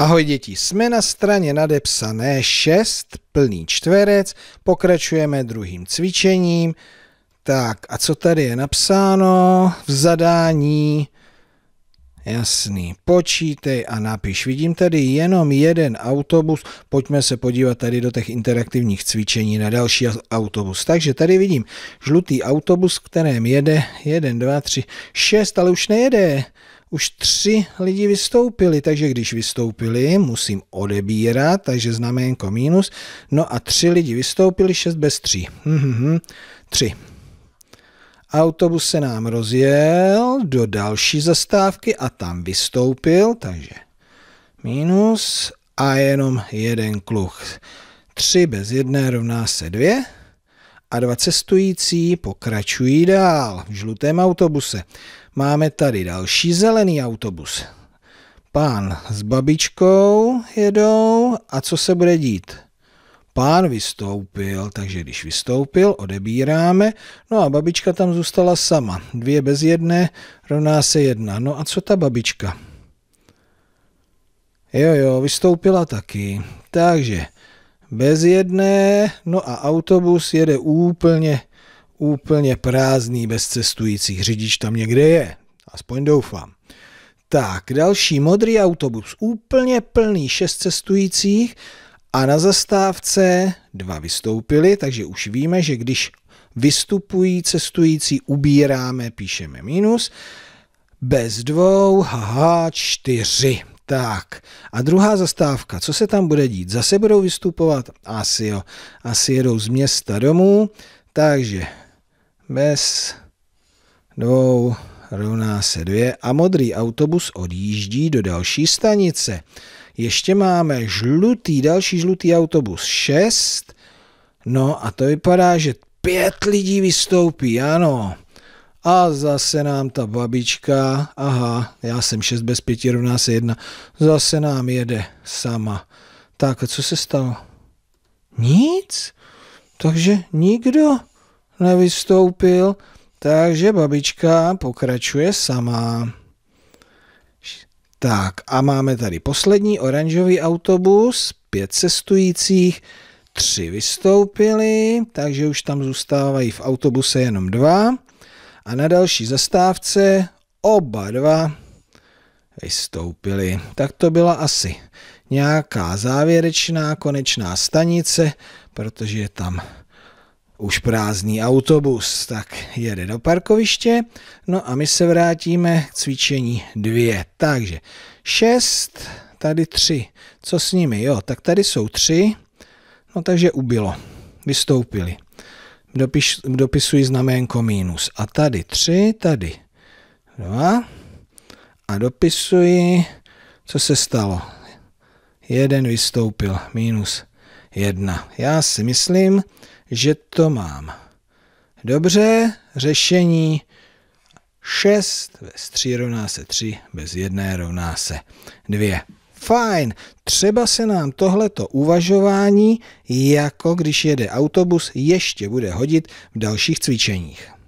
Ahoj děti, jsme na straně nadepsané 6, plný čtverec, pokračujeme druhým cvičením. Tak a co tady je napsáno v zadání? Jasný, počítej a napiš. Vidím tady jenom jeden autobus. Pojďme se podívat tady do těch interaktivních cvičení na další autobus. Takže tady vidím žlutý autobus, kterém jede 1, 2, 3, 6, ale už nejede už tři lidi vystoupili, takže když vystoupili, musím odebírat, takže znaménko minus. No a tři lidi vystoupili, šest bez tří. Mm-hmm. Tři. Autobus se nám rozjel do další zastávky a tam vystoupil, takže minus a jenom jeden kluk. Tři bez jedné rovná se dvě a dva cestující pokračují dál v žlutém autobuse. Máme tady další zelený autobus. Pán s babičkou jedou a co se bude dít? Pán vystoupil, takže když vystoupil, odebíráme, no a babička tam zůstala sama. Dvě bez jedné rovná se jedna. No a co ta babička? Jo, jo, vystoupila taky. Takže bez jedné, no a autobus jede úplně, úplně prázdný, bez cestujících. Řidič tam někde je, aspoň doufám. Tak, další modrý autobus, úplně plný, šest cestujících a na zastávce dva vystoupili, takže už víme, že když vystupují cestující, ubíráme, píšeme minus. Bez dvou, haha, čtyři. Tak a druhá zastávka, co se tam bude dít? Zase budou vystupovat? Asi jo, asi jedou z města domů, takže bez dvou rovná se dvě a modrý autobus odjíždí do další stanice. Ještě máme žlutý, další žlutý autobus, šest. No a to vypadá, že pět lidí vystoupí, ano. A zase nám ta babička, aha, já jsem 6 bez 5 rovná se 1, zase nám jede sama. Tak a co se stalo? Nic? Takže nikdo nevystoupil, takže babička pokračuje sama. Tak a máme tady poslední oranžový autobus, pět cestujících, tři vystoupili, takže už tam zůstávají v autobuse jenom dva a na další zastávce oba dva vystoupili. Tak to byla asi nějaká závěrečná konečná stanice, protože je tam už prázdný autobus, tak jede do parkoviště. No a my se vrátíme k cvičení dvě. Takže šest, tady tři. Co s nimi? Jo, tak tady jsou tři. No takže ubilo. Vystoupili dopiš, dopisuji znaménko minus. A tady 3, tady 2 a dopisuji, co se stalo. Jeden vystoupil, minus 1. Já si myslím, že to mám. Dobře, řešení 6 bez 3 rovná se 3, bez 1 rovná se 2. Fajn, třeba se nám tohleto uvažování, jako když jede autobus, ještě bude hodit v dalších cvičeních.